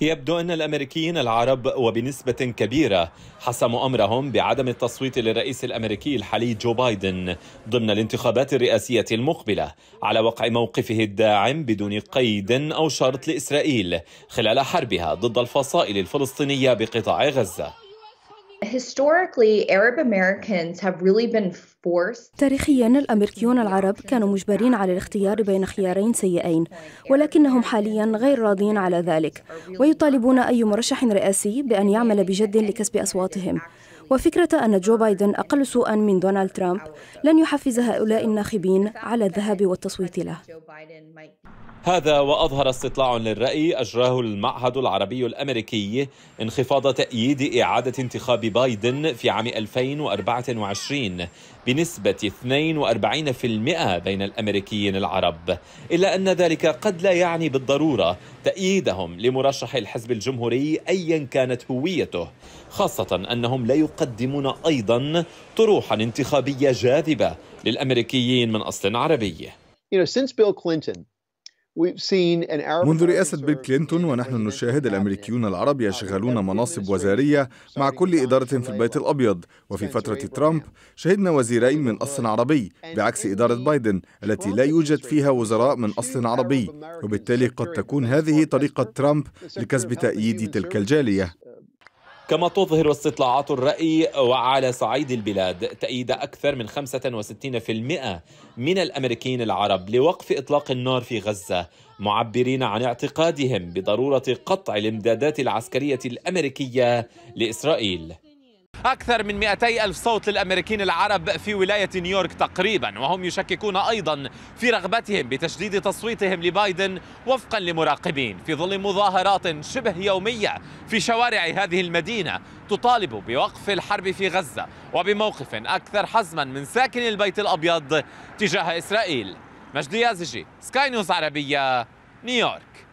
يبدو أن الأمريكيين العرب وبنسبة كبيرة حسموا أمرهم بعدم التصويت للرئيس الأمريكي الحالي جو بايدن ضمن الانتخابات الرئاسية المقبلة على وقع موقفه الداعم بدون قيد أو شرط لإسرائيل خلال حربها ضد الفصائل الفلسطينية بقطاع غزة تاريخيا الامريكيون العرب كانوا مجبرين على الاختيار بين خيارين سيئين ولكنهم حاليا غير راضين على ذلك ويطالبون اي مرشح رئاسي بان يعمل بجد لكسب اصواتهم وفكرة أن جو بايدن أقل سوءا من دونالد ترامب لن يحفز هؤلاء الناخبين على الذهاب والتصويت له هذا وأظهر استطلاع للرأي أجراه المعهد العربي الأمريكي انخفاض تأييد إعادة انتخاب بايدن في عام 2024 بنسبة 42% بين الأمريكيين العرب إلا أن ذلك قد لا يعني بالضرورة تأييدهم لمرشح الحزب الجمهوري أيا كانت هويته خاصة أنهم لا يقدمون يقدمون أيضا طروحا انتخابية جاذبة للأمريكيين من أصل عربي منذ رئاسة بيل كلينتون ونحن نشاهد الأمريكيون العرب يشغلون مناصب وزارية مع كل إدارة في البيت الأبيض وفي فترة ترامب شهدنا وزيرين من أصل عربي بعكس إدارة بايدن التي لا يوجد فيها وزراء من أصل عربي وبالتالي قد تكون هذه طريقة ترامب لكسب تأييد تلك الجالية كما تظهر استطلاعات الرأي وعلى صعيد البلاد تأييد أكثر من 65% من الأمريكيين العرب لوقف إطلاق النار في غزة معبرين عن اعتقادهم بضرورة قطع الإمدادات العسكرية الأمريكية لإسرائيل أكثر من 200 ألف صوت للأمريكيين العرب في ولاية نيويورك تقريبا وهم يشككون أيضا في رغبتهم بتشديد تصويتهم لبايدن وفقا لمراقبين في ظل مظاهرات شبه يومية في شوارع هذه المدينة تطالب بوقف الحرب في غزة وبموقف أكثر حزما من ساكن البيت الأبيض تجاه إسرائيل مجدي يازجي سكاي نيوز عربية نيويورك